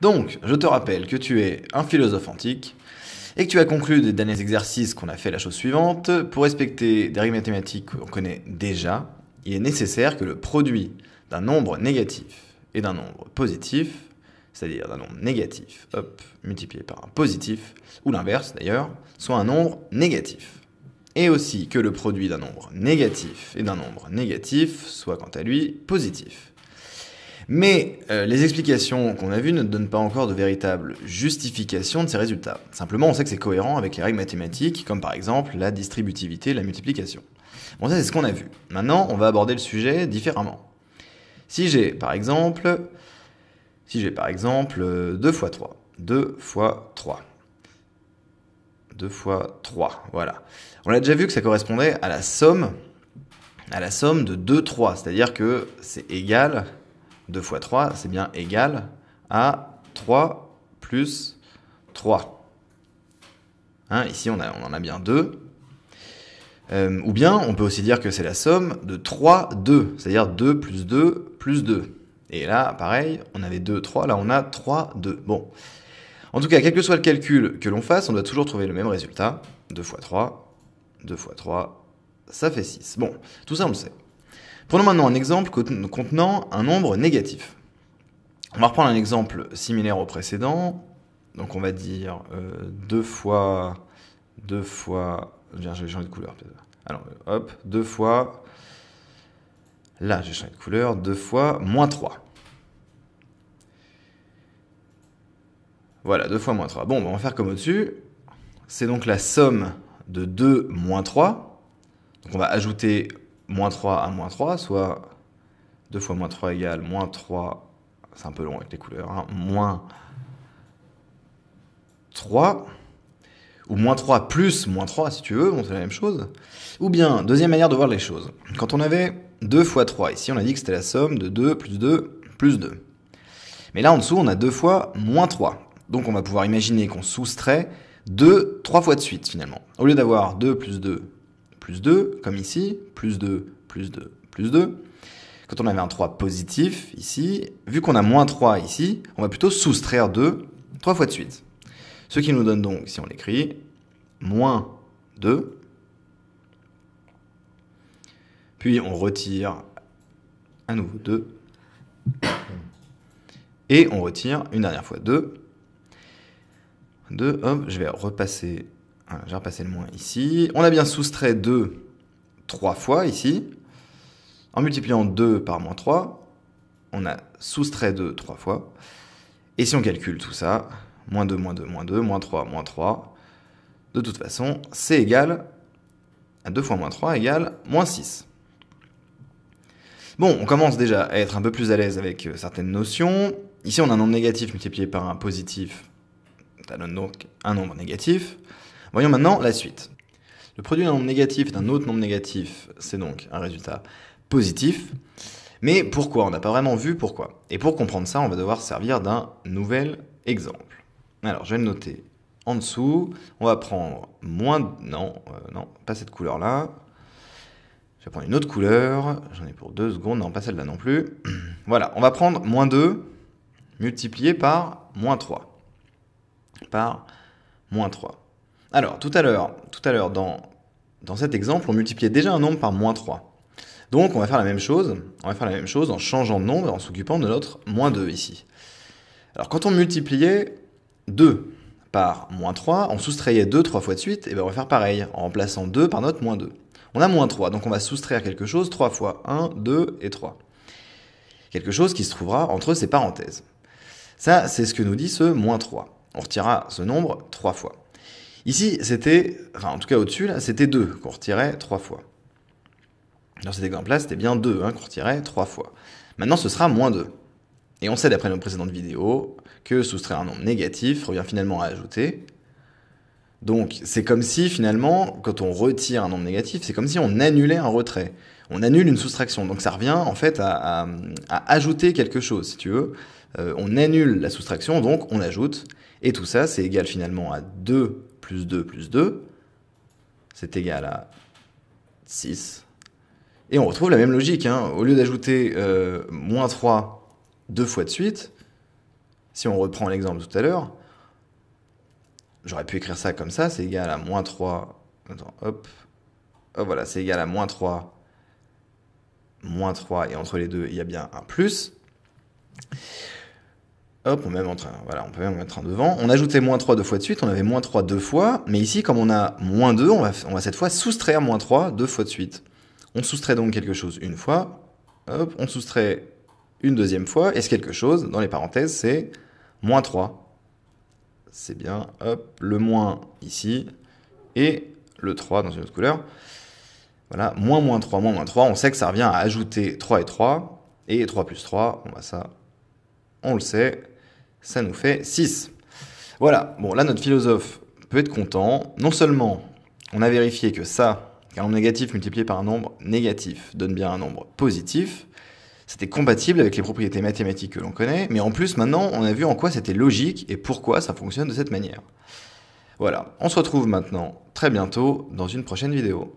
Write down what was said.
Donc, je te rappelle que tu es un philosophe antique et que tu as conclu des derniers exercices qu'on a fait la chose suivante. Pour respecter des règles mathématiques qu'on connaît déjà, il est nécessaire que le produit d'un nombre négatif et d'un nombre positif, c'est-à-dire d'un nombre négatif, hop, multiplié par un positif, ou l'inverse d'ailleurs, soit un nombre négatif. Et aussi que le produit d'un nombre négatif et d'un nombre négatif soit quant à lui positif. Mais euh, les explications qu'on a vues ne donnent pas encore de véritable justification de ces résultats. Simplement, on sait que c'est cohérent avec les règles mathématiques, comme par exemple la distributivité, la multiplication. Bon, ça c'est ce qu'on a vu. Maintenant, on va aborder le sujet différemment. Si j'ai par exemple, si j'ai par exemple 2 euh, fois 3, 2 fois 3. 2 fois 3, voilà. On a déjà vu que ça correspondait à la somme à la somme de 2 3, c'est-à-dire que c'est égal 2 fois 3, c'est bien égal à 3 plus 3. Hein, ici, on, on en a bien 2. Euh, ou bien, on peut aussi dire que c'est la somme de 3, 2, c'est-à-dire 2 plus 2 plus 2. Et là, pareil, on avait 2, 3, là on a 3, 2. Bon. En tout cas, quel que soit le calcul que l'on fasse, on doit toujours trouver le même résultat. 2 fois 3, 2 fois 3, ça fait 6. Bon, tout ça on le sait. Prenons maintenant un exemple contenant un nombre négatif. On va reprendre un exemple similaire au précédent. Donc on va dire 2 euh, fois 2 fois j'ai changé de couleur peut-être. Alors hop, 2 fois là j'ai changé de couleur, 2 fois moins 3. Voilà, 2 fois moins 3. Bon, on va faire comme au-dessus. C'est donc la somme de 2 moins 3. Donc on va ajouter moins 3 à moins 3, soit 2 fois moins 3 égale moins 3, c'est un peu long avec les couleurs, hein, moins 3, ou moins 3 plus moins 3 si tu veux, bon c'est la même chose. Ou bien, deuxième manière de voir les choses, quand on avait 2 fois 3, ici on a dit que c'était la somme de 2 plus 2 plus 2. Mais là en dessous on a 2 fois moins 3, donc on va pouvoir imaginer qu'on soustrait 2 trois fois de suite finalement. Au lieu d'avoir 2 plus 2 plus 2, comme ici, plus 2, plus 2, plus 2. Quand on avait un 3 positif ici, vu qu'on a moins 3 ici, on va plutôt soustraire 2 trois fois de suite. Ce qui nous donne donc, si on l'écrit, moins 2. Puis on retire à nouveau 2. Et on retire une dernière fois 2. 2, hop, je vais repasser j'ai repassé le moins ici. On a bien soustrait 2 3 fois ici. En multipliant 2 par moins 3, on a soustrait 2 3 fois. Et si on calcule tout ça, moins 2, moins 2, moins 2, moins 3, moins 3, de toute façon, c'est égal à 2 fois moins 3 égale moins 6. Bon, on commence déjà à être un peu plus à l'aise avec euh, certaines notions. Ici, on a un nombre négatif multiplié par un positif. Ça donne donc un nombre négatif. Voyons maintenant la suite. Le produit d'un nombre négatif et d'un autre nombre négatif, c'est donc un résultat positif. Mais pourquoi On n'a pas vraiment vu pourquoi. Et pour comprendre ça, on va devoir servir d'un nouvel exemple. Alors, je vais le noter en dessous. On va prendre moins... Non, euh, non, pas cette couleur-là. Je vais prendre une autre couleur. J'en ai pour deux secondes. Non, pas celle-là non plus. voilà, on va prendre moins 2 multiplié par moins 3. Par moins 3. Alors, tout à l'heure, tout à l'heure dans, cet exemple, on multipliait déjà un nombre par moins 3. Donc, on va faire la même chose. On va faire la même chose en changeant de nombre et en s'occupant de notre moins 2 ici. Alors, quand on multipliait 2 par moins 3, on soustrayait 2 trois fois de suite, et bien on va faire pareil, en remplaçant 2 par notre moins 2. On a moins 3, donc on va soustraire quelque chose 3 fois 1, 2 et 3. Quelque chose qui se trouvera entre ces parenthèses. Ça, c'est ce que nous dit ce moins 3. On retirera ce nombre 3 fois. Ici, c'était, enfin en tout cas au-dessus, là, c'était 2 qu'on retirait 3 fois. Dans cet exemple-là, c'était bien 2 qu'on retirait 3 fois. Maintenant, ce sera moins 2. Et on sait d'après nos précédentes vidéos que soustraire un nombre négatif revient finalement à ajouter. Donc c'est comme si finalement, quand on retire un nombre négatif, c'est comme si on annulait un retrait. On annule une soustraction. Donc ça revient en fait à, ajouter quelque chose, si tu veux. Euh, on annule la soustraction, donc on ajoute. Et tout ça, c'est égal finalement à 2 plus 2 plus 2, c'est égal à 6. Et on retrouve la même logique. Hein. Au lieu d'ajouter euh, moins 3 deux fois de suite, si on reprend l'exemple tout à l'heure, j'aurais pu écrire ça comme ça, c'est égal à moins 3... Attends, hop. voilà, c'est égal à moins 3, moins 3, et entre les deux, il y a bien un plus. Hop, on peut même en un, voilà, on peut mettre un devant. On ajoutait moins 3 deux fois de suite, on avait moins 3 deux fois, mais ici, comme on a moins 2, on va, on va cette fois soustraire moins 3 deux fois de suite. On soustrait donc quelque chose une fois, hop, on soustrait une deuxième fois, et ce quelque chose, dans les parenthèses, c'est moins 3. C'est bien, hop, le moins ici, et le 3 dans une autre couleur. Voilà, moins moins 3, moins moins 3, on sait que ça revient à ajouter 3 et 3, et 3 plus 3, on va ça, on le sait, ça nous fait 6. Voilà, bon là notre philosophe peut être content. Non seulement on a vérifié que ça, un nombre négatif multiplié par un nombre négatif donne bien un nombre positif, c'était compatible avec les propriétés mathématiques que l'on connaît, mais en plus maintenant on a vu en quoi c'était logique et pourquoi ça fonctionne de cette manière. Voilà, on se retrouve maintenant très bientôt dans une prochaine vidéo.